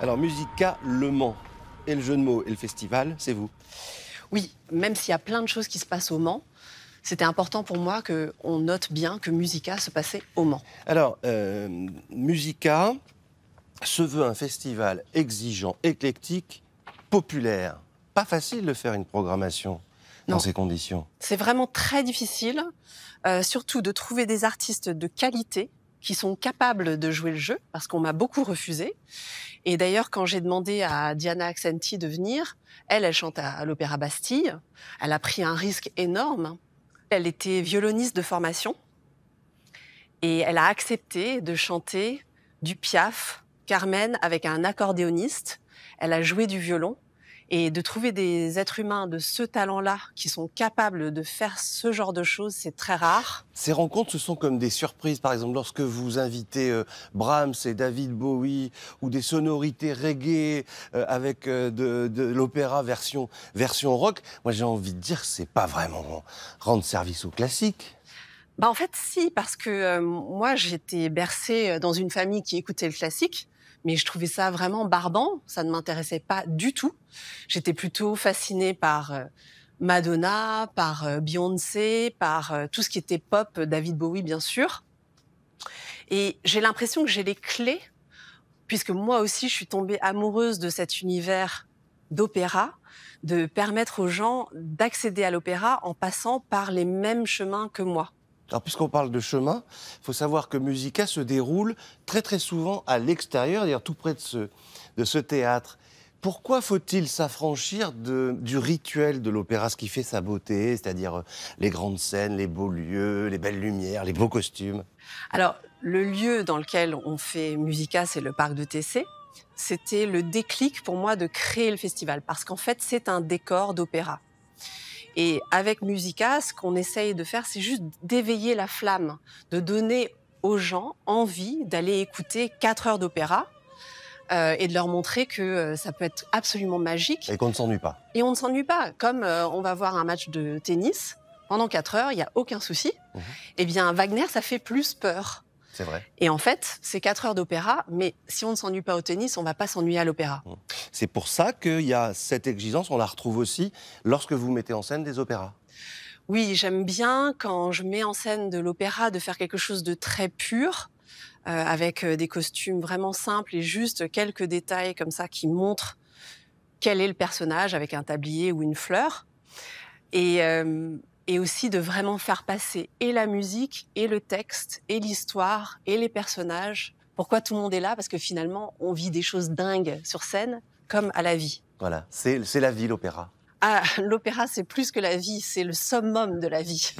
Alors, Musica Le Mans, et le jeu de mots, et le festival, c'est vous. Oui, même s'il y a plein de choses qui se passent au Mans, c'était important pour moi qu'on note bien que Musica se passait au Mans. Alors, euh, Musica se veut un festival exigeant, éclectique, populaire. Pas facile de faire une programmation dans ces conditions. C'est vraiment très difficile, euh, surtout de trouver des artistes de qualité qui sont capables de jouer le jeu, parce qu'on m'a beaucoup refusé. Et d'ailleurs, quand j'ai demandé à Diana Accenti de venir, elle, elle chante à l'Opéra Bastille. Elle a pris un risque énorme. Elle était violoniste de formation. Et elle a accepté de chanter du Piaf, Carmen, avec un accordéoniste. Elle a joué du violon. Et de trouver des êtres humains de ce talent-là qui sont capables de faire ce genre de choses, c'est très rare. Ces rencontres, ce sont comme des surprises. Par exemple, lorsque vous invitez euh, Brahms et David Bowie ou des sonorités reggae euh, avec euh, de, de l'opéra version, version rock, moi j'ai envie de dire c'est pas vraiment rendre service au classique. Bah en fait, si, parce que moi j'étais bercée dans une famille qui écoutait le classique mais je trouvais ça vraiment barbant, ça ne m'intéressait pas du tout. J'étais plutôt fascinée par euh, Madonna, par euh, Beyoncé, par euh, tout ce qui était pop, David Bowie bien sûr. Et j'ai l'impression que j'ai les clés, puisque moi aussi je suis tombée amoureuse de cet univers d'opéra, de permettre aux gens d'accéder à l'opéra en passant par les mêmes chemins que moi. Alors, puisqu'on parle de chemin, il faut savoir que Musica se déroule très très souvent à l'extérieur, d'ailleurs tout près de ce, de ce théâtre. Pourquoi faut-il s'affranchir du rituel de l'opéra, ce qui fait sa beauté, c'est-à-dire euh, les grandes scènes, les beaux lieux, les belles lumières, les beaux costumes Alors, le lieu dans lequel on fait Musica, c'est le parc de Tessé. C'était le déclic pour moi de créer le festival, parce qu'en fait, c'est un décor d'opéra. Et avec Musica, ce qu'on essaye de faire, c'est juste d'éveiller la flamme, de donner aux gens envie d'aller écouter quatre heures d'opéra euh, et de leur montrer que euh, ça peut être absolument magique. Et qu'on ne s'ennuie pas. Et on ne s'ennuie pas. Comme euh, on va voir un match de tennis, pendant quatre heures, il n'y a aucun souci. Mhm. Eh bien, Wagner, ça fait plus peur vrai. Et en fait, c'est quatre heures d'opéra, mais si on ne s'ennuie pas au tennis, on ne va pas s'ennuyer à l'opéra. C'est pour ça qu'il y a cette exigence, on la retrouve aussi lorsque vous mettez en scène des opéras. Oui, j'aime bien quand je mets en scène de l'opéra de faire quelque chose de très pur. Euh, avec euh, des costumes vraiment simples et juste quelques détails comme ça qui montrent quel est le personnage avec un tablier ou une fleur. Et euh, et aussi de vraiment faire passer et la musique, et le texte, et l'histoire, et les personnages. Pourquoi tout le monde est là Parce que finalement, on vit des choses dingues sur scène, comme à la vie. Voilà, c'est la vie l'opéra. Ah, l'opéra, c'est plus que la vie, c'est le summum de la vie.